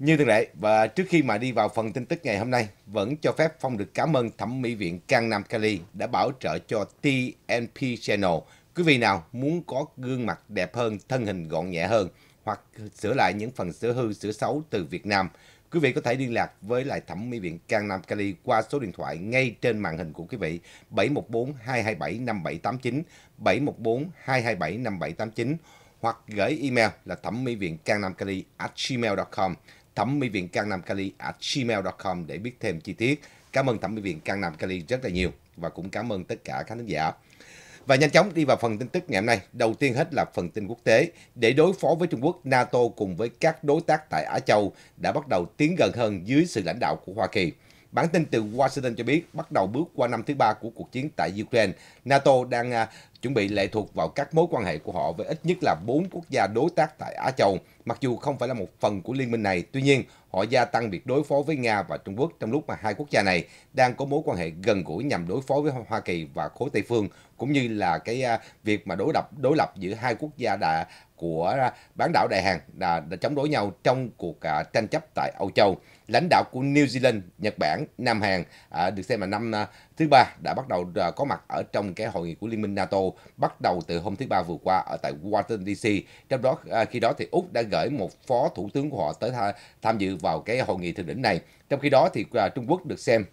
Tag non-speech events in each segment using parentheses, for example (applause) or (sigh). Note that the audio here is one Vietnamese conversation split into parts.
như thường lệ và trước khi mà đi vào phần tin tức ngày hôm nay, vẫn cho phép Phong được cảm ơn Thẩm mỹ viện Cang Nam Cali đã bảo trợ cho TNP Channel. Quý vị nào muốn có gương mặt đẹp hơn, thân hình gọn nhẹ hơn hoặc sửa lại những phần sửa hư, sửa xấu từ Việt Nam, quý vị có thể liên lạc với lại Thẩm mỹ viện Cang Nam Cali qua số điện thoại ngay trên màn hình của quý vị 714 227 5789 714 227 5789 hoặc gửi email là thẩm mỹ viện cang nam cali at gmail.com thẩm mỹ viện Cang Nam kali at gmail.com để biết thêm chi tiết. Cảm ơn thẩm mỹ viện Cang Nam kali rất là nhiều và cũng cảm ơn tất cả khán thính giả. Và nhanh chóng đi vào phần tin tức ngày hôm nay. Đầu tiên hết là phần tin quốc tế. Để đối phó với Trung Quốc, NATO cùng với các đối tác tại Á Châu đã bắt đầu tiến gần hơn dưới sự lãnh đạo của Hoa Kỳ. Bản tin từ Washington cho biết, bắt đầu bước qua năm thứ ba của cuộc chiến tại Ukraine, NATO đang à, chuẩn bị lệ thuộc vào các mối quan hệ của họ với ít nhất là 4 quốc gia đối tác tại Á Châu. Mặc dù không phải là một phần của liên minh này, tuy nhiên họ gia tăng việc đối phó với Nga và Trung Quốc trong lúc mà hai quốc gia này đang có mối quan hệ gần gũi nhằm đối phó với Hoa Kỳ và khối Tây phương, cũng như là cái à, việc mà đối lập đối lập giữa hai quốc gia đã của bán đảo Đại Hàn đã, đã chống đối nhau trong cuộc uh, tranh chấp tại Âu Châu. Lãnh đạo của New Zealand, Nhật Bản, Nam Hàn uh, được xem là năm uh, thứ ba đã bắt đầu uh, có mặt ở trong cái hội nghị của Liên minh NATO bắt đầu từ hôm thứ ba vừa qua ở tại Washington DC. Trong đó uh, khi đó thì Úc đã gửi một phó thủ tướng của họ tới tha, tham dự vào cái hội nghị thượng đỉnh này. Trong khi đó thì uh, Trung Quốc được xem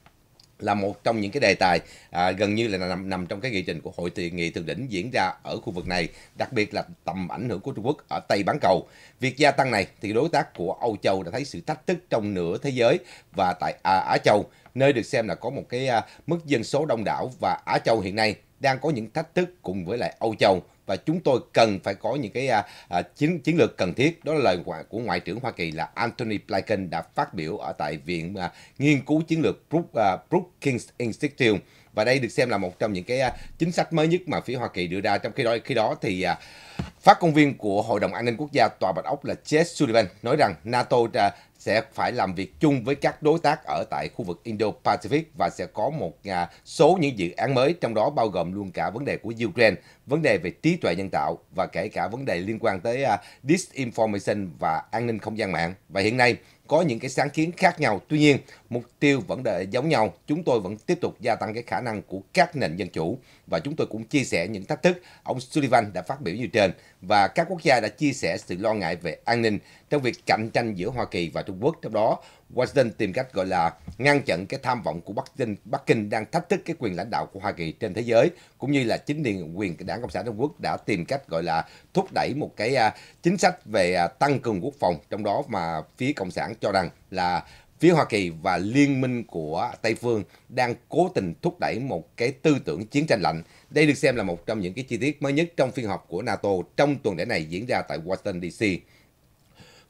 là một trong những cái đề tài à, gần như là nằm nằm trong cái nghị trình của hội tiền nghị thượng đỉnh diễn ra ở khu vực này, đặc biệt là tầm ảnh hưởng của Trung Quốc ở Tây bán cầu. Việc gia tăng này thì đối tác của Âu Châu đã thấy sự thách thức trong nửa thế giới và tại à, Á Châu, nơi được xem là có một cái à, mức dân số đông đảo và Á Châu hiện nay đang có những thách thức cùng với lại Âu Châu và chúng tôi cần phải có những cái à, à chiến chiến lược cần thiết đó là lời của ngoại trưởng Hoa Kỳ là Anthony Blinken đã phát biểu ở tại viện à, nghiên cứu chiến lược Brook, à, Brookings Institute và đây được xem là một trong những cái à, chính sách mới nhất mà phía Hoa Kỳ đưa ra trong khi đó khi đó thì à, phát ngôn viên của Hội đồng An ninh Quốc gia Tòa Bạch Ốc là Jess Sullivan nói rằng NATO à, sẽ phải làm việc chung với các đối tác ở tại khu vực Indo-Pacific và sẽ có một à, số những dự án mới, trong đó bao gồm luôn cả vấn đề của Ukraine, vấn đề về trí tuệ nhân tạo và kể cả vấn đề liên quan tới à, disinformation và an ninh không gian mạng. Và hiện nay có những cái sáng kiến khác nhau. Tuy nhiên, mục tiêu vấn đề giống nhau, chúng tôi vẫn tiếp tục gia tăng cái khả năng của các nền dân chủ và chúng tôi cũng chia sẻ những thách thức ông Sullivan đã phát biểu như trên và các quốc gia đã chia sẻ sự lo ngại về an ninh trong việc cạnh tranh giữa Hoa Kỳ và Trung Quốc. Trong đó, Washington tìm cách gọi là ngăn chặn cái tham vọng của Bắc Kinh, Bắc Kinh đang thách thức cái quyền lãnh đạo của Hoa Kỳ trên thế giới cũng như là chính quyền quyền Đảng Cộng sản Trung Quốc đã tìm cách gọi là thúc đẩy một cái à, chính sách về à, tăng cường quốc phòng trong đó mà phía cộng sản cho rằng là Phía Hoa Kỳ và liên minh của Tây Phương đang cố tình thúc đẩy một cái tư tưởng chiến tranh lạnh. Đây được xem là một trong những cái chi tiết mới nhất trong phiên họp của NATO trong tuần lễ này diễn ra tại Washington DC.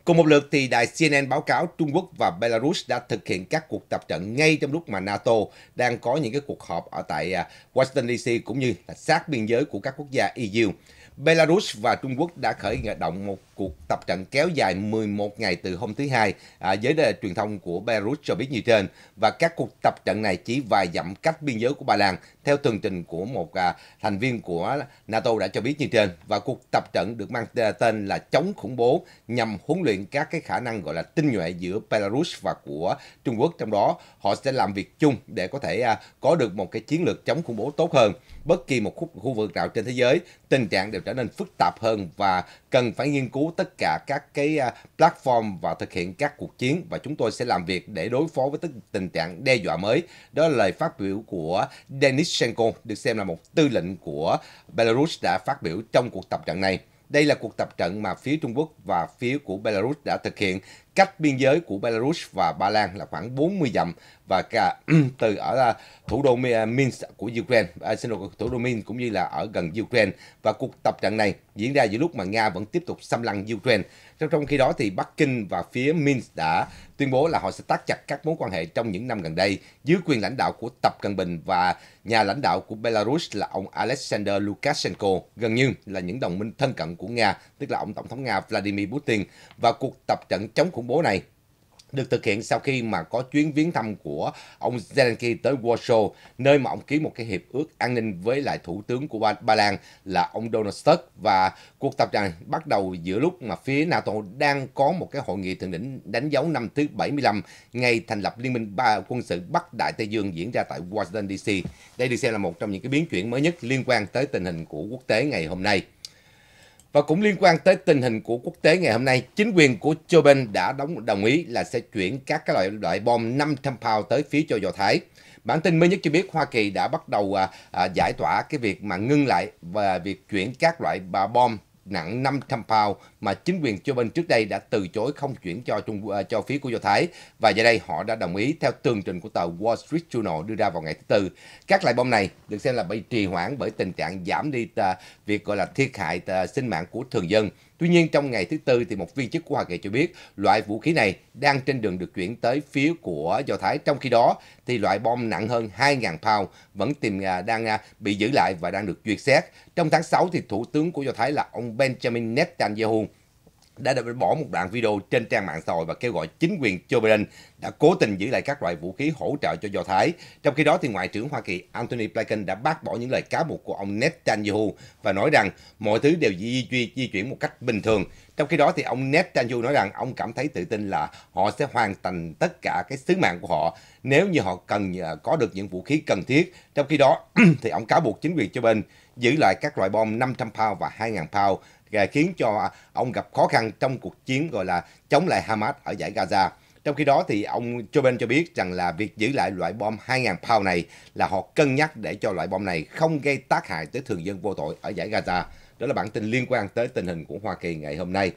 Cùng một lượt thì đài CNN báo cáo Trung Quốc và Belarus đã thực hiện các cuộc tập trận ngay trong lúc mà NATO đang có những cái cuộc họp ở tại à, Washington DC cũng như là sát biên giới của các quốc gia EU. Belarus và Trung Quốc đã khởi động một cuộc tập trận kéo dài 11 ngày từ hôm thứ Hai. À, giới đề, truyền thông của Belarus cho biết như trên. Và các cuộc tập trận này chỉ vài dặm cách biên giới của Ba Lan theo tường trình của một à, thành viên của NATO đã cho biết như trên và cuộc tập trận được mang tên là chống khủng bố nhằm huấn luyện các cái khả năng gọi là tinh nhuệ giữa Belarus và của Trung Quốc trong đó họ sẽ làm việc chung để có thể à, có được một cái chiến lược chống khủng bố tốt hơn bất kỳ một khu, khu vực nào trên thế giới tình trạng đều trở nên phức tạp hơn và cần phải nghiên cứu tất cả các cái à, platform và thực hiện các cuộc chiến và chúng tôi sẽ làm việc để đối phó với tình trạng đe dọa mới đó là lời phát biểu của Denis Shchenko được xem là một tư lệnh của Belarus đã phát biểu trong cuộc tập trận này. Đây là cuộc tập trận mà phía Trung Quốc và phía của Belarus đã thực hiện cách biên giới của Belarus và Ba Lan là khoảng 40 dặm và cả (clears throat) từ ở à, thủ đô à, Minsk của Ukraine, à, xin lỗi thủ đô Minsk cũng như là ở gần Ukraine và cuộc tập trận này diễn ra giữa lúc mà Nga vẫn tiếp tục xâm lăng Ukraine. Trong trong khi đó thì Bắc Kinh và phía Minsk đã tuyên bố là họ sẽ tác chặt các mối quan hệ trong những năm gần đây dưới quyền lãnh đạo của Tập Cận Bình và nhà lãnh đạo của Belarus là ông Alexander Lukashenko, gần như là những đồng minh thân cận của Nga, tức là ông tổng thống Nga Vladimir Putin và cuộc tập trận chống khủng bố này được thực hiện sau khi mà có chuyến viếng thăm của ông Zelensky tới Warsaw, nơi mà ông ký một cái hiệp ước an ninh với lại thủ tướng của ba, ba Lan là ông Donald Tusk và cuộc tập trận bắt đầu giữa lúc mà phía NATO đang có một cái hội nghị thượng đỉnh đánh dấu năm thứ 75 ngày thành lập Liên minh ba quân sự Bắc Đại Tây Dương diễn ra tại Washington DC. Đây được xem là một trong những cái biến chuyển mới nhất liên quan tới tình hình của quốc tế ngày hôm nay. Và cũng liên quan tới tình hình của quốc tế ngày hôm nay, chính quyền của Joe Biden đã đóng đồng ý là sẽ chuyển các cái loại loại bom 500 pound tới phía cho Do Thái. Bản tin mới nhất cho biết Hoa Kỳ đã bắt đầu à, à, giải tỏa cái việc mà ngưng lại và việc chuyển các loại bom nặng 500 pound mà chính quyền Joe Biden trước đây đã từ chối không chuyển cho Trung à, cho phía của Do Thái và giờ đây họ đã đồng ý theo tường trình của tờ Wall Street Journal đưa ra vào ngày thứ tư. Các loại bom này được xem là bị trì hoãn bởi tình trạng giảm đi à, việc gọi là thiệt hại à, sinh mạng của thường dân Tuy nhiên, trong ngày thứ Tư, thì một viên chức của Hoa Kỳ cho biết loại vũ khí này đang trên đường được chuyển tới phía của Do Thái. Trong khi đó, thì loại bom nặng hơn 2.000 pound vẫn tìm à, đang à, bị giữ lại và đang được duyệt xét. Trong tháng 6, thì Thủ tướng của Do Thái là ông Benjamin Netanyahu đã, đã bỏ một đoạn video trên trang mạng xã hội và kêu gọi chính quyền Joe Biden đã cố tình giữ lại các loại vũ khí hỗ trợ cho Do Thái. Trong khi đó, thì Ngoại trưởng Hoa Kỳ Antony Blinken đã bác bỏ những lời cáo buộc của ông Netanyahu và nói rằng mọi thứ đều di, di, di chuyển một cách bình thường. Trong khi đó, thì ông Netanyahu nói rằng ông cảm thấy tự tin là họ sẽ hoàn thành tất cả cái sứ mạng của họ nếu như họ cần ờ, có được những vũ khí cần thiết. Trong khi đó, (clears throat) thì ông cáo buộc chính quyền Joe Biden giữ lại các loại bom 500 pound và 2.000 pound à, khiến cho à, ông gặp khó khăn trong cuộc chiến gọi là chống lại Hamas ở giải Gaza. Trong khi đó thì ông Joe Biden cho biết rằng là việc giữ lại loại bom 2.000 pound này là họ cân nhắc để cho loại bom này không gây tác hại tới thường dân vô tội ở giải Gaza. Đó là bản tin liên quan tới tình hình của Hoa Kỳ ngày hôm nay.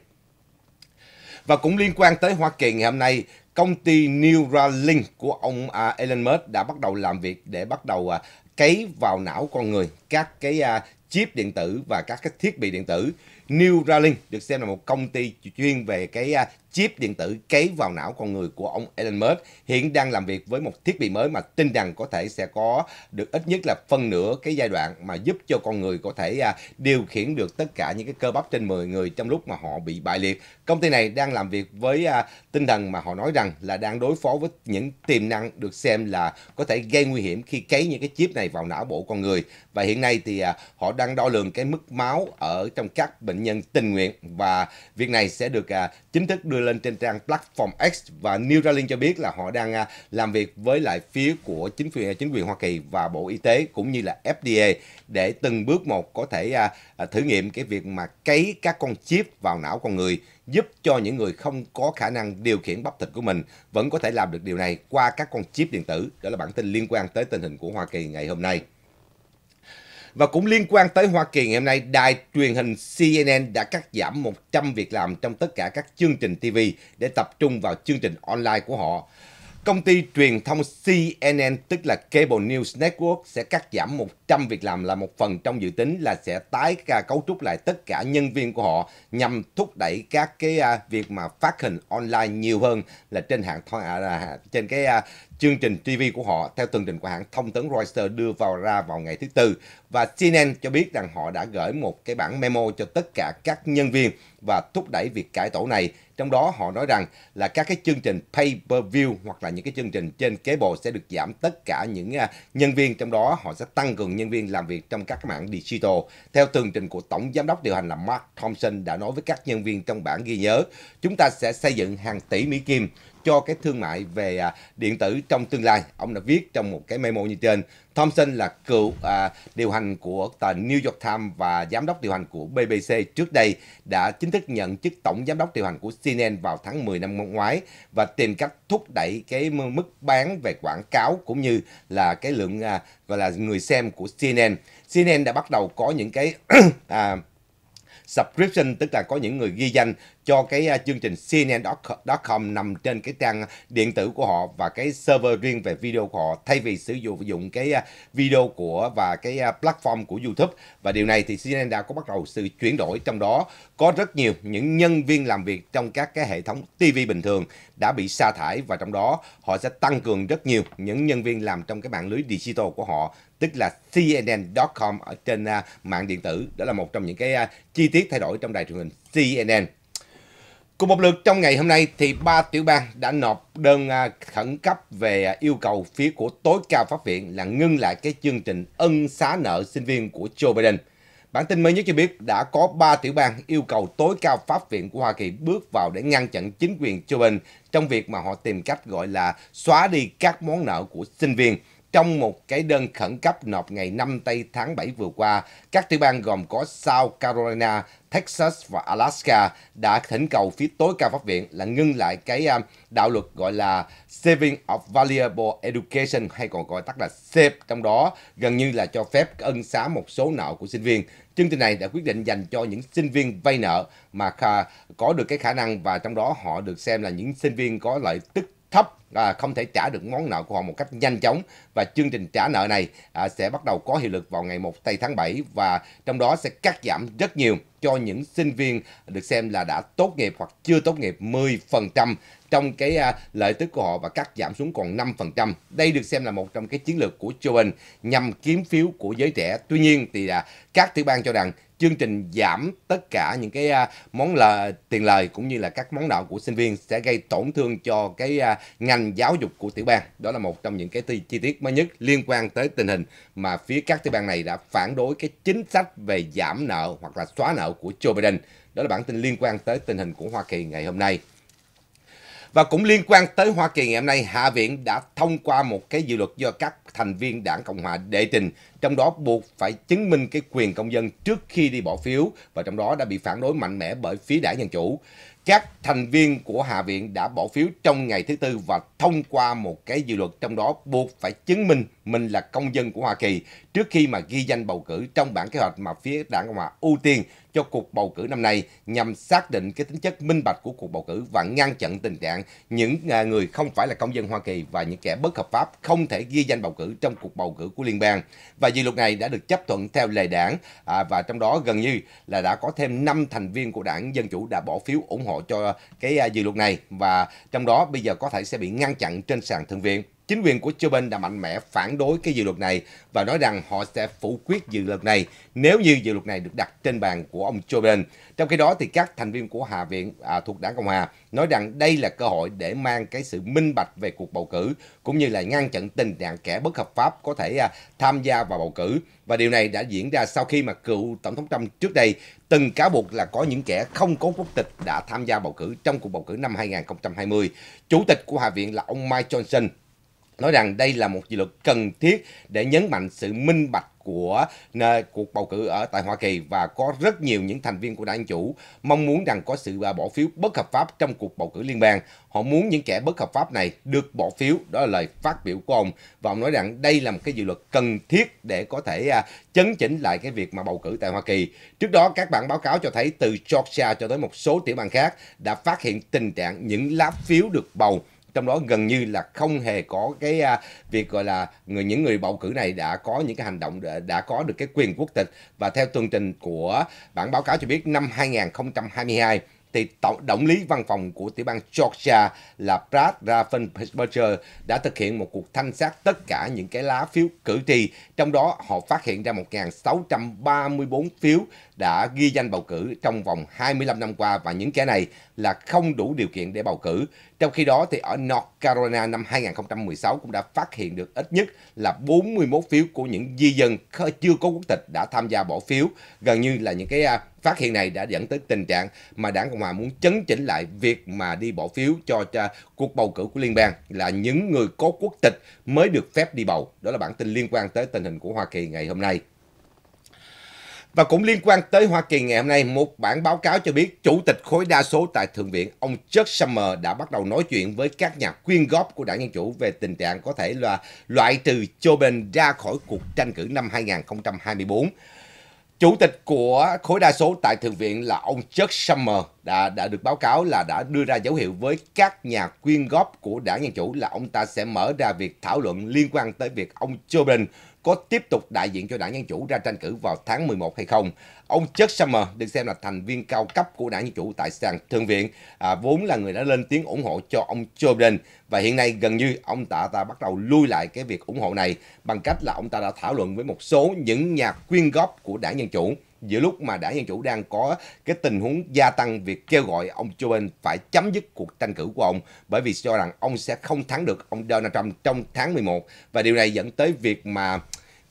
Và cũng liên quan tới Hoa Kỳ ngày hôm nay, công ty Neuralink của ông à, Elon Musk đã bắt đầu làm việc để bắt đầu cấy vào não con người các cái uh, chip điện tử và các cái thiết bị điện tử Neuralink được xem là một công ty chuyên về cái uh, chip điện tử cấy vào não con người của ông Elon Musk hiện đang làm việc với một thiết bị mới mà tin rằng có thể sẽ có được ít nhất là phân nửa cái giai đoạn mà giúp cho con người có thể à, điều khiển được tất cả những cái cơ bắp trên 10 người trong lúc mà họ bị bại liệt. Công ty này đang làm việc với à, tinh thần mà họ nói rằng là đang đối phó với những tiềm năng được xem là có thể gây nguy hiểm khi cấy những cái chip này vào não bộ con người. Và hiện nay thì à, họ đang đo lường cái mức máu ở trong các bệnh nhân tình nguyện và việc này sẽ được chính thức đưa lên trên trang Platform X và Neuralink cho biết là họ đang à, làm việc với lại phía của chính quyền à, chính quyền Hoa Kỳ và Bộ Y tế cũng như là FDA để từng bước một có thể à, thử nghiệm cái việc mà cấy các con chip vào não con người giúp cho những người không có khả năng điều khiển bắp thịt của mình vẫn có thể làm được điều này qua các con chip điện tử. Đó là bản tin liên quan tới tình hình của Hoa Kỳ ngày hôm nay. Và cũng liên quan tới Hoa Kỳ ngày hôm nay, đài truyền hình CNN đã cắt giảm 100 việc làm trong tất cả các chương trình TV để tập trung vào chương trình online của họ. Công ty truyền thông CNN, tức là Cable News Network, sẽ cắt giảm 100 việc làm là một phần trong dự tính là sẽ tái cấu trúc lại tất cả nhân viên của họ nhằm thúc đẩy các cái à, việc mà phát hình online nhiều hơn là trên hạng à, trên cái à, chương trình TV của họ theo tường trình của hãng thông tấn Reuters đưa vào ra vào ngày thứ Tư. Và CNN cho biết rằng họ đã gửi một cái bản memo cho tất cả các nhân viên và thúc đẩy việc cải tổ này. Trong đó họ nói rằng là các cái chương trình pay-per-view hoặc là những cái chương trình trên kế bộ sẽ được giảm tất cả những à, nhân viên trong đó họ sẽ tăng cường nhân viên làm việc trong các mạng digital. Theo tường trình của Tổng Giám đốc điều hành là Mark Thompson đã nói với các nhân viên trong bản ghi nhớ, chúng ta sẽ xây dựng hàng tỷ Mỹ Kim cho cái thương mại về à, điện tử trong tương lai. Ông đã viết trong một cái memo như trên. Thompson là cựu à, điều hành của tờ New York Times và giám đốc điều hành của BBC trước đây đã chính thức nhận chức tổng giám đốc điều hành của CNN vào tháng 10 năm ngoái và tìm cách thúc đẩy cái mức bán về quảng cáo cũng như là cái lượng à, gọi là người xem của CNN. CNN đã bắt đầu có những cái (clears throat) à, subscription tức là có những người ghi danh cho cái à, chương trình CNN.com nằm trên cái trang điện tử của họ và cái server riêng về video của họ thay vì sử dụng dụng cái à, video của và cái à, platform của YouTube và điều này thì CNN đã có bắt đầu sự chuyển đổi trong đó có rất nhiều những nhân viên làm việc trong các cái hệ thống TV bình thường đã bị sa thải và trong đó họ sẽ tăng cường rất nhiều những nhân viên làm trong cái mạng lưới digital của họ tức là CNN.com ở trên uh, mạng điện tử. Đó là một trong những cái uh, chi tiết thay đổi trong đài truyền hình CNN. Cùng một lượt trong ngày hôm nay thì ba tiểu bang đã nộp đơn à, khẩn cấp về yêu cầu phía của tối cao pháp viện là ngưng lại cái chương trình ân xá nợ sinh viên của Joe Biden. Bản tin mới nhất cho biết đã có 3 tiểu bang yêu cầu tối cao pháp viện của Hoa Kỳ bước vào để ngăn chặn chính quyền Joe Biden trong việc mà họ tìm cách gọi là xóa đi các món nợ của sinh viên trong một cái đơn khẩn cấp nộp ngày 5 tây tháng 7 vừa qua, các tiểu bang gồm có South Carolina, Texas và Alaska đã thỉnh cầu phía tối cao pháp viện là ngưng lại cái à, đạo luật gọi là Saving of Valuable Education hay còn gọi tắt là SAVE trong đó gần như là cho phép ân xá một số nợ của sinh viên. Chương trình này đã quyết định dành cho những sinh viên vay nợ mà có được cái khả năng và trong đó họ được xem là những sinh viên có lợi tức thấp à, không thể trả được món nợ của họ một cách nhanh chóng và chương trình trả nợ này à, sẽ bắt đầu có hiệu lực vào ngày 1 tây tháng 7 và trong đó sẽ cắt giảm rất nhiều cho những sinh viên được xem là đã tốt nghiệp hoặc chưa tốt nghiệp 10% trong cái à, lợi tức của họ và cắt giảm xuống còn 5%. Đây được xem là một trong cái chiến lược của Joe Biden nhằm kiếm phiếu của giới trẻ. Tuy nhiên thì à, các tiểu bang cho rằng chương trình giảm tất cả những cái à, món là tiền lời cũng như là các món nợ của sinh viên sẽ gây tổn thương cho cái à, ngành giáo dục của tiểu bang. Đó là một trong những cái chi tiết mới nhất liên quan tới tình hình mà phía các tiểu bang này đã phản đối cái chính sách về giảm nợ hoặc là xóa nợ của Joe Biden. Đó là bản tin liên quan tới tình hình của Hoa Kỳ ngày hôm nay. Và cũng liên quan tới Hoa Kỳ ngày hôm nay, Hạ viện đã thông qua một cái dự luật do các thành viên đảng Cộng hòa đệ trình, trong đó buộc phải chứng minh cái quyền công dân trước khi đi bỏ phiếu và trong đó đã bị phản đối mạnh mẽ bởi phía đảng Dân Chủ. Các thành viên của Hạ viện đã bỏ phiếu trong ngày thứ Tư và thông qua một cái dự luật trong đó buộc phải chứng minh mình là công dân của Hoa Kỳ trước khi mà ghi danh bầu cử trong bản kế hoạch mà phía đảng Cộng hòa ưu tiên cho cuộc bầu cử năm nay nhằm xác định cái tính chất minh bạch của cuộc bầu cử và ngăn chặn tình trạng những à, người không phải là công dân Hoa Kỳ và những kẻ bất hợp pháp không thể ghi danh bầu cử trong cuộc bầu cử của liên bang. Và dự luật này đã được chấp thuận theo lề đảng à, và trong đó gần như là đã có thêm 5 thành viên của đảng Dân Chủ đã bỏ phiếu ủng hộ cho cái à, dự luật này và trong đó bây giờ có thể sẽ bị ngăn ngăn chặn trên sàn thượng viện. Chính quyền của Joe Biden đã mạnh mẽ phản đối cái dự luật này và nói rằng họ sẽ phủ quyết dự luật này nếu như dự luật này được đặt trên bàn của ông Joe Biden. Trong khi đó thì các thành viên của Hạ viện à, thuộc đảng Cộng Hòa nói rằng đây là cơ hội để mang cái sự minh bạch về cuộc bầu cử cũng như là ngăn chặn tình trạng kẻ bất hợp pháp có thể à, tham gia vào bầu cử và điều này đã diễn ra sau khi mà cựu tổng thống Trump trước đây từng cáo buộc là có những kẻ không có quốc tịch đã tham gia bầu cử trong cuộc bầu cử năm 2020. Chủ tịch của Hạ viện là ông Mike Johnson nói rằng đây là một dự luật cần thiết để nhấn mạnh sự minh bạch của cuộc bầu cử ở tại Hoa Kỳ và có rất nhiều những thành viên của đảng chủ mong muốn rằng có sự à, bỏ phiếu bất hợp pháp trong cuộc bầu cử liên bang. Họ muốn những kẻ bất hợp pháp này được bỏ phiếu, đó là lời phát biểu của ông. Và ông nói rằng đây là một cái dự luật cần thiết để có thể à, chấn chỉnh lại cái việc mà bầu cử tại Hoa Kỳ. Trước đó các bản báo cáo cho thấy từ Georgia cho tới một số tiểu bang khác đã phát hiện tình trạng những lá phiếu được bầu trong đó gần như là không hề có cái à, việc gọi là người những người bầu cử này đã có những cái hành động đã, đã có được cái quyền quốc tịch và theo tường trình của bản báo cáo cho biết năm 2022 thì tổng tổng lý văn phòng của tiểu bang Georgia là Brad Raffensperger đã thực hiện một cuộc thanh sát tất cả những cái lá phiếu cử tri, trong đó họ phát hiện ra 1.634 phiếu đã ghi danh bầu cử trong vòng 25 năm qua và những cái này là không đủ điều kiện để bầu cử. Trong khi đó thì ở North Carolina năm 2016 cũng đã phát hiện được ít nhất là 41 phiếu của những di dân chưa có quốc tịch đã tham gia bỏ phiếu, gần như là những cái à, phát hiện này đã dẫn tới tình trạng mà đảng Cộng hòa muốn chấn chỉnh lại việc mà đi bỏ phiếu cho, cho cuộc bầu cử của liên bang là những người có quốc tịch mới được phép đi bầu. Đó là bản tin liên quan tới tình hình của Hoa Kỳ ngày hôm nay. Và cũng liên quan tới Hoa Kỳ ngày hôm nay, một bản báo cáo cho biết Chủ tịch khối đa số tại Thượng viện, ông Chuck Schumer đã bắt đầu nói chuyện với các nhà quyên góp của đảng Dân Chủ về tình trạng có thể là loại trừ Joe Biden ra khỏi cuộc tranh cử năm 2024. Chủ tịch của khối đa số tại Thượng viện là ông Chuck Schumer đã, đã được báo cáo là đã đưa ra dấu hiệu với các nhà quyên góp của đảng Dân Chủ là ông ta sẽ mở ra việc thảo luận liên quan tới việc ông Joe Biden có tiếp tục đại diện cho đảng Dân Chủ ra tranh cử vào tháng 11 hay không. Ông Chuck Schumer được xem là thành viên cao cấp của đảng Dân Chủ tại sàn Thượng viện, à, vốn là người đã lên tiếng ủng hộ cho ông Joe Biden và hiện nay gần như ông ta ta bắt đầu lui lại cái việc ủng hộ này bằng cách là ông ta đã thảo luận với một số những nhà quyên góp của đảng Dân Chủ giữa lúc mà đảng Dân Chủ đang có cái tình huống gia tăng việc kêu gọi ông Joe Biden phải chấm dứt cuộc tranh cử của ông bởi vì cho rằng ông sẽ không thắng được ông Donald Trump trong tháng 11 và điều này dẫn tới việc mà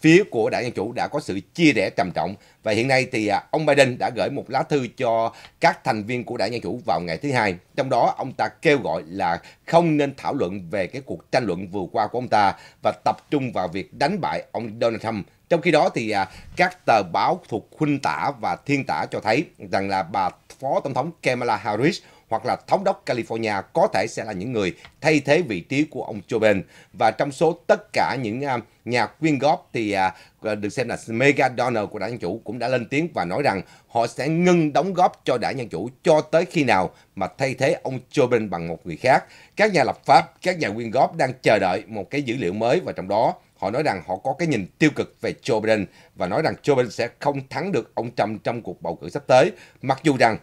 phía của đảng Dân Chủ đã có sự chia rẽ trầm trọng. Và hiện nay thì à, ông Biden đã gửi một lá thư cho các thành viên của đảng Dân Chủ vào ngày thứ hai. Trong đó, ông ta kêu gọi là không nên thảo luận về cái cuộc tranh luận vừa qua của ông ta và tập trung vào việc đánh bại ông Donald Trump trong khi đó thì à, các tờ báo thuộc khuynh tả và thiên tả cho thấy rằng là bà Phó Tổng thống Kamala Harris hoặc là thống đốc California có thể sẽ là những người thay thế vị trí của ông Joe Biden. Và trong số tất cả những à, nhà quyên góp thì à, à, được xem là mega donor của đảng Dân Chủ cũng đã lên tiếng và nói rằng họ sẽ ngưng đóng góp cho đảng Dân Chủ cho tới khi nào mà thay thế ông Joe Biden bằng một người khác. Các nhà lập pháp, các nhà quyên góp đang chờ đợi một cái dữ liệu mới và trong đó họ nói rằng họ có cái nhìn tiêu cực về Joe Biden và nói rằng Joe Biden sẽ không thắng được ông Trump trong cuộc bầu cử sắp tới, mặc dù rằng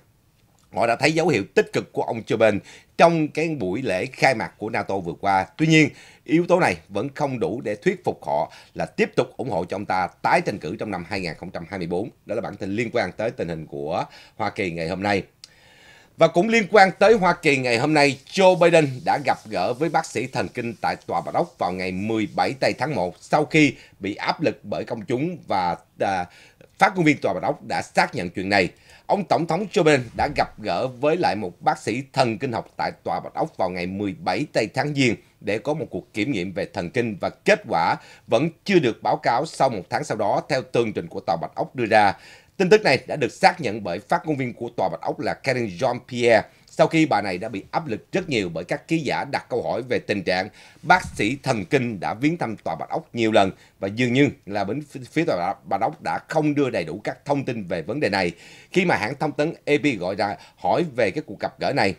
họ đã thấy dấu hiệu tích cực của ông Joe trong cái buổi lễ khai mạc của NATO vừa qua. Tuy nhiên, yếu tố này vẫn không đủ để thuyết phục họ là tiếp tục ủng hộ cho ông ta tái tranh cử trong năm 2024. Đó là bản tin liên quan tới tình hình của Hoa Kỳ ngày hôm nay. Và cũng liên quan tới Hoa Kỳ ngày hôm nay, Joe Biden đã gặp gỡ với bác sĩ thần kinh tại Tòa Bạch Ốc vào ngày 17 tây tháng 1 sau khi bị áp lực bởi công chúng và à, phát ngôn viên Tòa Bạch Ốc đã xác nhận chuyện này. Ông Tổng thống Joe Biden đã gặp gỡ với lại một bác sĩ thần kinh học tại Tòa Bạch Ốc vào ngày 17 tây tháng Giêng để có một cuộc kiểm nghiệm về thần kinh và kết quả vẫn chưa được báo cáo sau một tháng sau đó theo tường trình của Tòa Bạch Ốc đưa ra. Tin tức này đã được xác nhận bởi phát ngôn viên của Tòa Bạch Ốc là Karen Jean-Pierre sau khi bà này đã bị áp lực rất nhiều bởi các ký giả đặt câu hỏi về tình trạng bác sĩ thần kinh đã viếng thăm tòa Bạch Ốc nhiều lần và dường như là bên phía tòa Bạch Ốc đã không đưa đầy đủ các thông tin về vấn đề này. Khi mà hãng thông tấn AP gọi ra hỏi về cái cuộc gặp gỡ này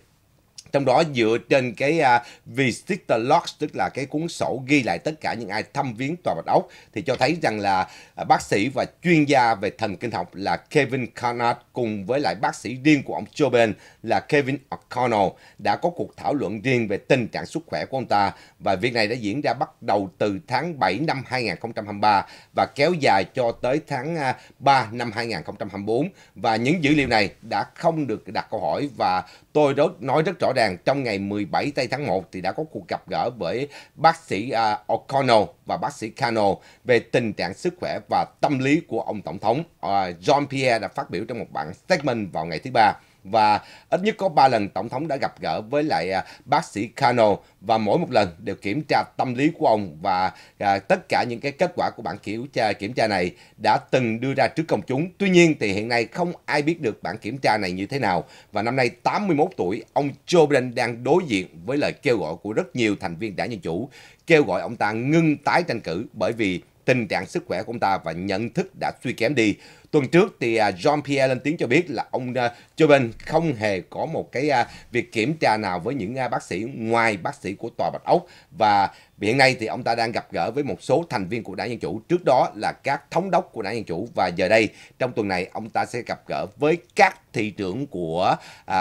trong đó dựa trên cái uh, à, visitor logs tức là cái cuốn sổ ghi lại tất cả những ai thăm viếng tòa bạch ốc thì cho thấy rằng là uh, bác sĩ và chuyên gia về thần kinh học là Kevin Carnard cùng với lại bác sĩ riêng của ông Joben là Kevin O'Connell đã có cuộc thảo luận riêng về tình trạng sức khỏe của ông ta và việc này đã diễn ra bắt đầu từ tháng 7 năm 2023 và kéo dài cho tới tháng uh, à, 3 năm 2024 và những dữ liệu này đã không được đặt câu hỏi và tôi đó nói rất rõ ràng ràng trong ngày 17 tây tháng 1 thì đã có cuộc gặp gỡ với bác sĩ uh, O'Connell và bác sĩ Cano về tình trạng sức khỏe và tâm lý của ông Tổng thống. Uh, à, John Pierre đã phát biểu trong một bản statement vào ngày thứ Ba và ít nhất có 3 lần tổng thống đã gặp gỡ với lại à, bác sĩ Kano và mỗi một lần đều kiểm tra tâm lý của ông và à, tất cả những cái kết quả của bản kiểm tra kiểm tra này đã từng đưa ra trước công chúng. Tuy nhiên thì hiện nay không ai biết được bản kiểm tra này như thế nào và năm nay 81 tuổi ông Joe Biden đang đối diện với lời kêu gọi của rất nhiều thành viên đảng Dân chủ kêu gọi ông ta ngưng tái tranh cử bởi vì tình trạng sức khỏe của ông ta và nhận thức đã suy kém đi. Tuần trước thì à, Jean-Pierre lên tiếng cho biết là ông à, Joe Biden không hề có một cái à, việc kiểm tra nào với những bác sĩ ngoài bác sĩ của Tòa Bạch Ốc và hiện nay thì ông ta đang gặp gỡ với một số thành viên của đảng Dân Chủ, trước đó là các thống đốc của đảng Dân Chủ và giờ đây trong tuần này ông ta sẽ gặp gỡ với các thị trưởng của... Uh,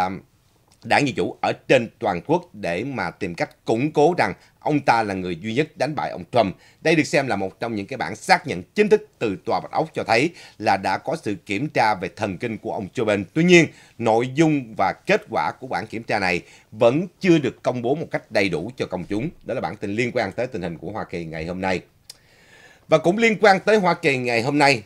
đảng Dân Chủ ở trên toàn quốc để mà tìm cách củng cố rằng ông ta là người duy nhất đánh bại ông Trump. Đây được xem là một trong những cái bản xác nhận chính thức từ Tòa Bạch Ốc cho thấy là đã có sự kiểm tra về thần kinh của ông Joe Biden. Tuy nhiên, nội dung và kết quả của bản kiểm tra này vẫn chưa được công bố một cách đầy đủ cho công chúng. Đó là bản tin liên quan tới tình hình của Hoa Kỳ ngày hôm nay. Và cũng liên quan tới Hoa Kỳ ngày hôm nay,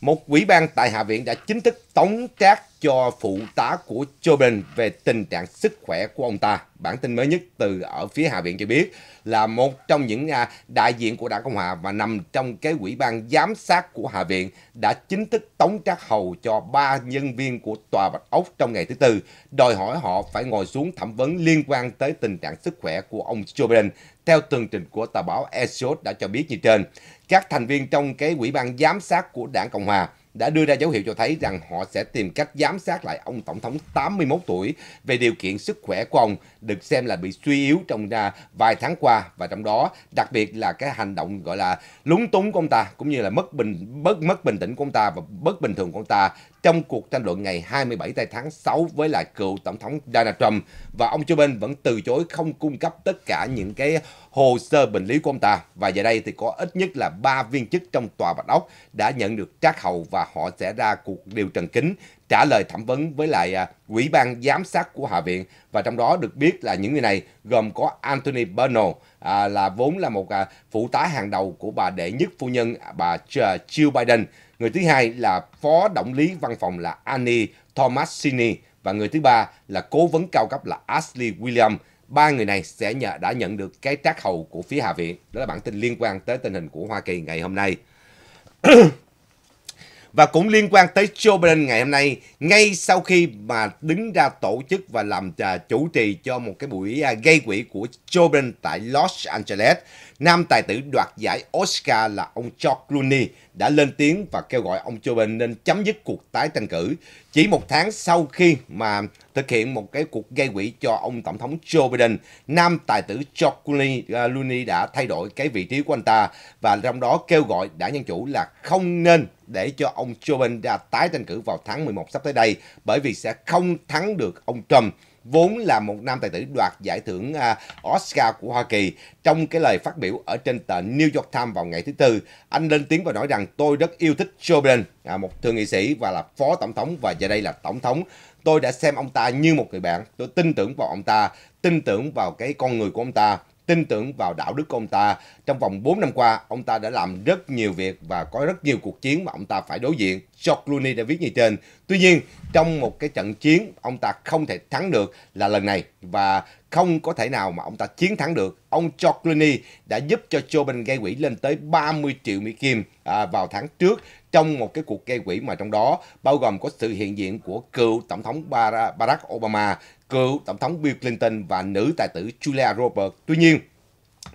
một quỹ ban tại Hạ viện đã chính thức tống trác cho phụ tá của Joe Biden về tình trạng sức khỏe của ông ta. Bản tin mới nhất từ ở phía Hạ viện cho biết là một trong những à, đại diện của Đảng Cộng Hòa và nằm trong cái quỹ ban giám sát của Hạ viện đã chính thức tống trác hầu cho ba nhân viên của Tòa Bạch Ốc trong ngày thứ Tư, đòi hỏi họ phải ngồi xuống thẩm vấn liên quan tới tình trạng sức khỏe của ông Joe Biden theo tường trình của tờ báo Axios đã cho biết như trên. Các thành viên trong cái quỹ ban giám sát của Đảng Cộng Hòa đã đưa ra dấu hiệu cho thấy rằng họ sẽ tìm cách giám sát lại ông Tổng thống 81 tuổi về điều kiện sức khỏe của ông được xem là bị suy yếu trong à, vài tháng qua và trong đó đặc biệt là cái hành động gọi là lúng túng của ông ta cũng như là mất bình mất mất bình tĩnh của ông ta và bất bình thường của ông ta trong cuộc tranh luận ngày 27 tháng 6 với lại cựu Tổng thống Donald Trump và ông Joe Biden vẫn từ chối không cung cấp tất cả những cái hồ sơ bệnh lý của ông ta. Và giờ đây thì có ít nhất là 3 viên chức trong tòa Bạch Ốc đã nhận được trác hầu và họ sẽ ra cuộc điều trần kín trả lời thẩm vấn với lại à, ủy ban giám sát của Hạ viện và trong đó được biết là những người này gồm có Anthony Bono à, là vốn là một à, phụ tá hàng đầu của bà đệ nhất phu nhân à, bà Jill Biden Người thứ hai là phó động lý văn phòng là Annie Thomasini và người thứ ba là cố vấn cao cấp là Ashley William. Ba người này sẽ nhờ, đã nhận được cái trác hầu của phía Hạ viện. Đó là bản tin liên quan tới tình hình của Hoa Kỳ ngày hôm nay. (clears throat) Và cũng liên quan tới Joe Biden ngày hôm nay, ngay sau khi mà đứng ra tổ chức và làm à, chủ trì cho một cái buổi à, gây quỹ của Joe Biden tại Los Angeles, nam tài tử đoạt giải Oscar là ông George Clooney đã lên tiếng và kêu gọi ông Joe Biden nên chấm dứt cuộc tái tranh cử. Chỉ một tháng sau khi mà thực hiện một cái cuộc gây quỹ cho ông Tổng thống Joe Biden, nam tài tử George Clooney, à, Clooney đã thay đổi cái vị trí của anh ta và trong đó kêu gọi đảng Dân Chủ là không nên để cho ông Joe Biden ra tái tranh cử vào tháng 11 sắp tới đây bởi vì sẽ không thắng được ông Trump vốn là một nam tài tử đoạt giải thưởng à, Oscar của Hoa Kỳ. Trong cái lời phát biểu ở trên tờ New York Times vào ngày thứ Tư, anh lên tiếng và nói rằng tôi rất yêu thích Joe Biden, à, một thượng nghị sĩ và là phó tổng thống và giờ đây là tổng thống. Tôi đã xem ông ta như một người bạn, tôi tin tưởng vào ông ta, tin tưởng vào cái con người của ông ta tin tưởng vào đạo đức của ông ta. Trong vòng 4 năm qua, ông ta đã làm rất nhiều việc và có rất nhiều cuộc chiến mà ông ta phải đối diện. George Clooney đã viết như trên. Tuy nhiên, trong một cái trận chiến, ông ta không thể thắng được là lần này và không có thể nào mà ông ta chiến thắng được. Ông George Clooney đã giúp cho Joe Biden gây quỹ lên tới 30 triệu Mỹ Kim à, vào tháng trước trong một cái cuộc gây quỹ mà trong đó bao gồm có sự hiện diện của cựu Tổng thống Barack Obama, cựu Tổng thống Bill Clinton và nữ tài tử Julia Roberts. Tuy nhiên,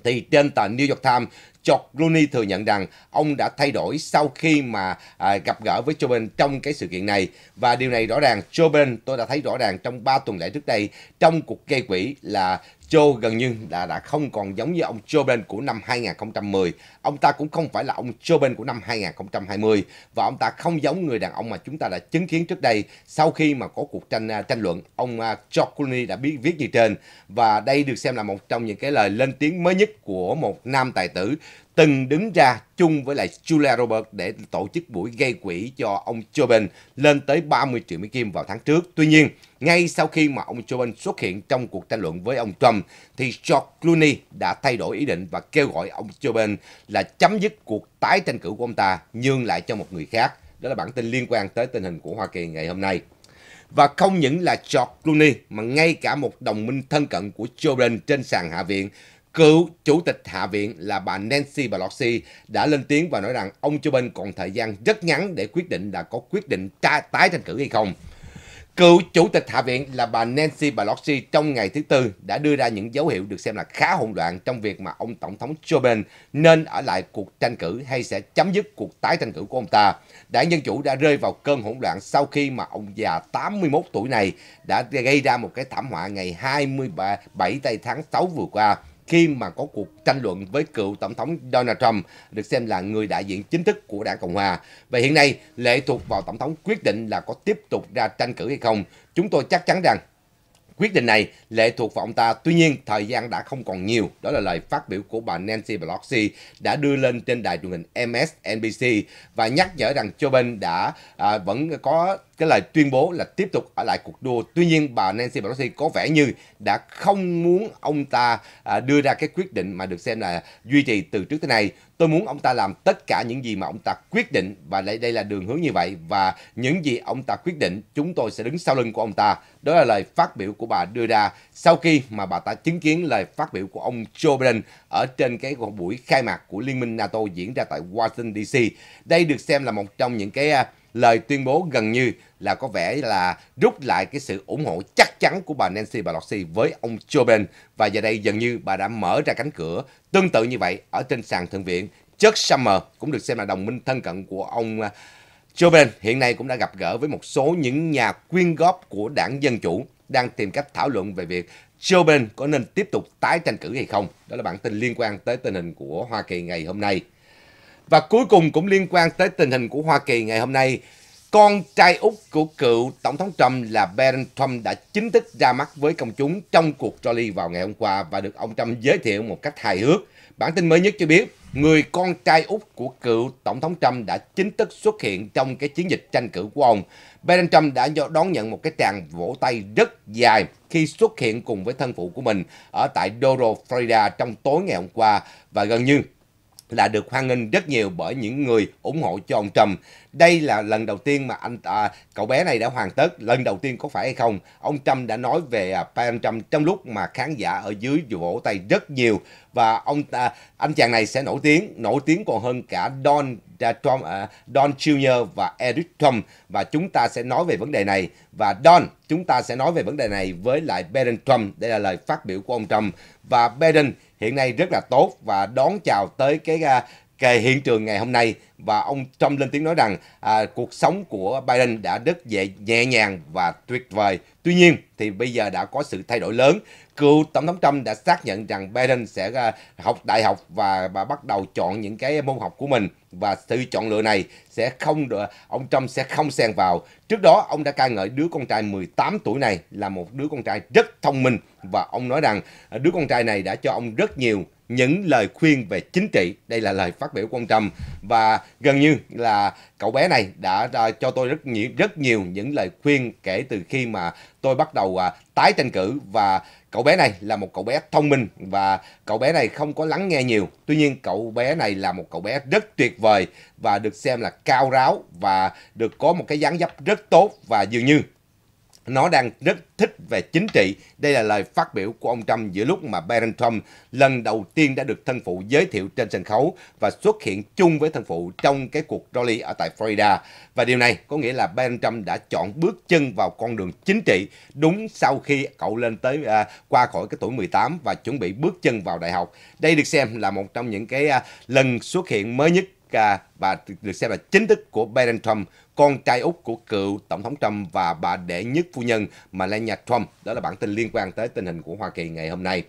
thì trên tờ New York Times, George Clooney thừa nhận rằng ông đã thay đổi sau khi mà à, gặp gỡ với Joe Biden trong cái sự kiện này và điều này rõ ràng Joe Biden tôi đã thấy rõ ràng trong 3 tuần lễ trước đây trong cuộc gây quỹ là Joe gần như đã đã không còn giống như ông Joe Biden của năm 2010 Ông ta cũng không phải là ông Joe Biden của năm 2020 và ông ta không giống người đàn ông mà chúng ta đã chứng kiến trước đây sau khi mà có cuộc tranh à, tranh luận. Ông à, George Clooney đã biết viết như trên và đây được xem là một trong những cái lời lên tiếng mới nhất của một nam tài tử từng đứng ra chung với lại Julia Roberts để tổ chức buổi gây quỹ cho ông Joe Biden lên tới 30 triệu Mỹ Kim vào tháng trước. Tuy nhiên, ngay sau khi mà ông Joe Biden xuất hiện trong cuộc tranh luận với ông Trump, thì George Clooney đã thay đổi ý định và kêu gọi ông Joe Biden là chấm dứt cuộc tái tranh cử của ông ta nhường lại cho một người khác. Đó là bản tin liên quan tới tình hình của Hoa Kỳ ngày hôm nay. Và không những là George Clooney mà ngay cả một đồng minh thân cận của Joe Biden trên sàn Hạ viện, cựu chủ tịch Hạ viện là bà Nancy Pelosi đã lên tiếng và nói rằng ông Joe Biden còn thời gian rất ngắn để quyết định là có quyết định tra, tái tranh cử hay không. Cựu chủ tịch Hạ viện là bà Nancy Pelosi trong ngày thứ Tư đã đưa ra những dấu hiệu được xem là khá hỗn loạn trong việc mà ông Tổng thống Joe Biden nên ở lại cuộc tranh cử hay sẽ chấm dứt cuộc tái tranh cử của ông ta. Đảng Dân Chủ đã rơi vào cơn hỗn loạn sau khi mà ông già 81 tuổi này đã gây ra một cái thảm họa ngày 27 tây tháng 6 vừa qua khi mà có cuộc tranh luận với cựu Tổng thống Donald Trump được xem là người đại diện chính thức của đảng Cộng Hòa. Và hiện nay lệ thuộc vào Tổng thống quyết định là có tiếp tục ra tranh cử hay không. Chúng tôi chắc chắn rằng Quyết định này lệ thuộc vào ông ta, tuy nhiên thời gian đã không còn nhiều. Đó là lời phát biểu của bà Nancy Pelosi đã đưa lên trên đài truyền hình MSNBC và nhắc nhở rằng Joe Biden đã à, vẫn có cái lời tuyên bố là tiếp tục ở lại cuộc đua. Tuy nhiên bà Nancy Pelosi có vẻ như đã không muốn ông ta à, đưa ra cái quyết định mà được xem là duy trì từ trước tới nay. Tôi muốn ông ta làm tất cả những gì mà ông ta quyết định và đây đây là đường hướng như vậy và những gì ông ta quyết định chúng tôi sẽ đứng sau lưng của ông ta. Đó là lời phát biểu của bà đưa ra sau khi mà bà ta chứng kiến lời phát biểu của ông Joe Biden ở trên cái buổi khai mạc của Liên minh NATO diễn ra tại Washington DC. Đây được xem là một trong những cái à, lời tuyên bố gần như là có vẻ là rút lại cái sự ủng hộ chắc chắn của bà Nancy Pelosi với ông Joe Biden và giờ đây dường như bà đã mở ra cánh cửa tương tự như vậy ở trên sàn thượng viện. Chuck Schumer cũng được xem là đồng minh thân cận của ông à, Joe Biden hiện nay cũng đã gặp gỡ với một số những nhà quyên góp của đảng Dân Chủ đang tìm cách thảo luận về việc Joe Biden có nên tiếp tục tái tranh cử hay không. Đó là bản tin liên quan tới tình hình của Hoa Kỳ ngày hôm nay. Và cuối cùng cũng liên quan tới tình hình của Hoa Kỳ ngày hôm nay. Con trai Úc của cựu Tổng thống Trump là Barron Trump đã chính thức ra mắt với công chúng trong cuộc trolley vào ngày hôm qua và được ông Trump giới thiệu một cách hài hước. Bản tin mới nhất cho biết, người con trai Úc của cựu Tổng thống Trump đã chính thức xuất hiện trong cái chiến dịch tranh cử của ông. Barron Trump đã đón nhận một cái tràng vỗ tay rất dài khi xuất hiện cùng với thân phụ của mình ở tại Doral, Florida trong tối ngày hôm qua và gần như là được hoan nghênh rất nhiều bởi những người ủng hộ cho ông Trump. Đây là lần đầu tiên mà anh à, cậu bé này đã hoàn tất, lần đầu tiên có phải hay không? Ông Trump đã nói về Biden à, Trump trong lúc mà khán giả ở dưới vỗ tay rất nhiều và ông ta anh chàng này sẽ nổi tiếng, nổi tiếng còn hơn cả Don à, Trump, à, Don Jr và Eric Trump và chúng ta sẽ nói về vấn đề này và Don chúng ta sẽ nói về vấn đề này với lại Biden Trump. Đây là lời phát biểu của ông Trump và Biden hiện nay rất là tốt và đón chào tới cái à, kề hiện trường ngày hôm nay và ông Trump lên tiếng nói rằng à, cuộc sống của Biden đã rất dễ, nhẹ nhàng và tuyệt vời. Tuy nhiên thì bây giờ đã có sự thay đổi lớn. Cựu tổng thống Trump đã xác nhận rằng Biden sẽ à, học đại học và, và bắt đầu chọn những cái môn học của mình và sự chọn lựa này sẽ không được ông Trump sẽ không xen vào. Trước đó ông đã ca ngợi đứa con trai 18 tuổi này là một đứa con trai rất thông minh và ông nói rằng à, đứa con trai này đã cho ông rất nhiều những lời khuyên về chính trị đây là lời phát biểu của ông Trump và gần như là cậu bé này đã, cho tôi rất nhiều rất nhiều những lời khuyên kể từ khi mà tôi bắt đầu à, tái tranh cử và cậu bé này là một cậu bé thông minh và cậu bé này không có lắng nghe nhiều tuy nhiên cậu bé này là một cậu bé rất tuyệt vời và được xem là cao ráo và được có một cái dáng dấp rất tốt và dường như nó đang rất thích về chính trị. Đây là lời phát biểu của ông Trump giữa lúc mà Barron Trump lần đầu tiên đã được thân phụ giới thiệu trên sân khấu và xuất hiện chung với thân phụ trong cái cuộc rally ở tại Florida. Và điều này có nghĩa là Barron Trump đã chọn bước chân vào con đường chính trị đúng sau khi cậu lên tới à, qua khỏi cái tuổi 18 và chuẩn bị bước chân vào đại học. Đây được xem là một trong những cái à, lần xuất hiện mới nhất à, bà được xem là chính thức của Biden Trump, con trai út của cựu tổng thống Trump và bà đệ nhất phu nhân Melania Trump. Đó là bản tin liên quan tới tình hình của Hoa Kỳ ngày hôm nay.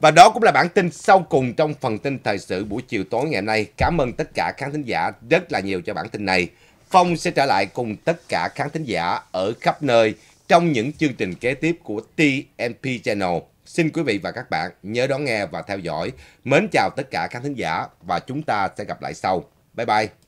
Và đó cũng là bản tin sau cùng trong phần tin thời sự buổi chiều tối ngày hôm nay. Cảm ơn tất cả khán thính giả rất là nhiều cho bản tin này. Phong sẽ trở lại cùng tất cả khán thính giả ở khắp nơi trong những chương trình kế tiếp của TNP Channel. Xin quý vị và các bạn nhớ đón nghe và theo dõi. Mến chào tất cả các thính giả và chúng ta sẽ gặp lại sau. Bye bye!